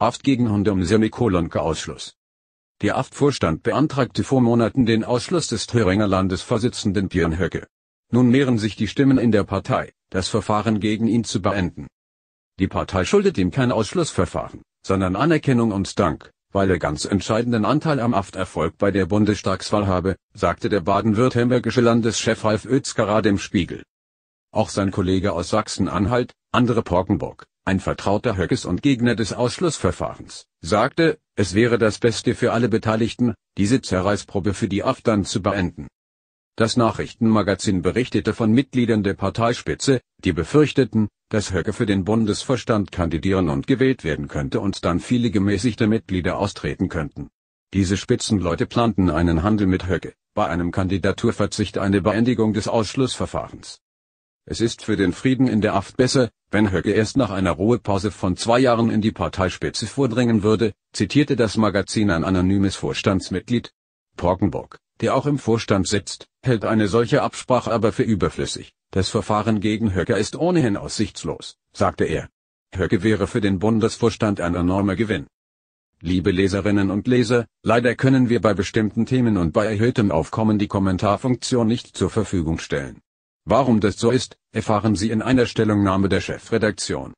Aft gegen Hund um Semikolonke-Ausschluss. Der Aft-Vorstand beantragte vor Monaten den Ausschluss des Thüringer Landesvorsitzenden Björn Höcke. Nun mehren sich die Stimmen in der Partei, das Verfahren gegen ihn zu beenden. Die Partei schuldet ihm kein Ausschlussverfahren, sondern Anerkennung und Dank, weil er ganz entscheidenden Anteil am Aft-Erfolg bei der Bundestagswahl habe, sagte der baden-württembergische Landeschef Ralf Oetz gerade im Spiegel. Auch sein Kollege aus Sachsen-Anhalt, Andre Porkenburg, ein Vertrauter Höckes und Gegner des Ausschlussverfahrens, sagte, es wäre das Beste für alle Beteiligten, diese Zerreißprobe für die Afghanen zu beenden. Das Nachrichtenmagazin berichtete von Mitgliedern der Parteispitze, die befürchteten, dass Höcke für den Bundesverstand kandidieren und gewählt werden könnte und dann viele gemäßigte Mitglieder austreten könnten. Diese Spitzenleute planten einen Handel mit Höcke, bei einem Kandidaturverzicht eine Beendigung des Ausschlussverfahrens. Es ist für den Frieden in der Aft besser, wenn Höcke erst nach einer Ruhepause von zwei Jahren in die Parteispitze vordringen würde, zitierte das Magazin ein anonymes Vorstandsmitglied. Porkenburg, der auch im Vorstand sitzt, hält eine solche Absprache aber für überflüssig. Das Verfahren gegen Höcke ist ohnehin aussichtslos, sagte er. Höcke wäre für den Bundesvorstand ein enormer Gewinn. Liebe Leserinnen und Leser, leider können wir bei bestimmten Themen und bei erhöhtem Aufkommen die Kommentarfunktion nicht zur Verfügung stellen. Warum das so ist, erfahren Sie in einer Stellungnahme der Chefredaktion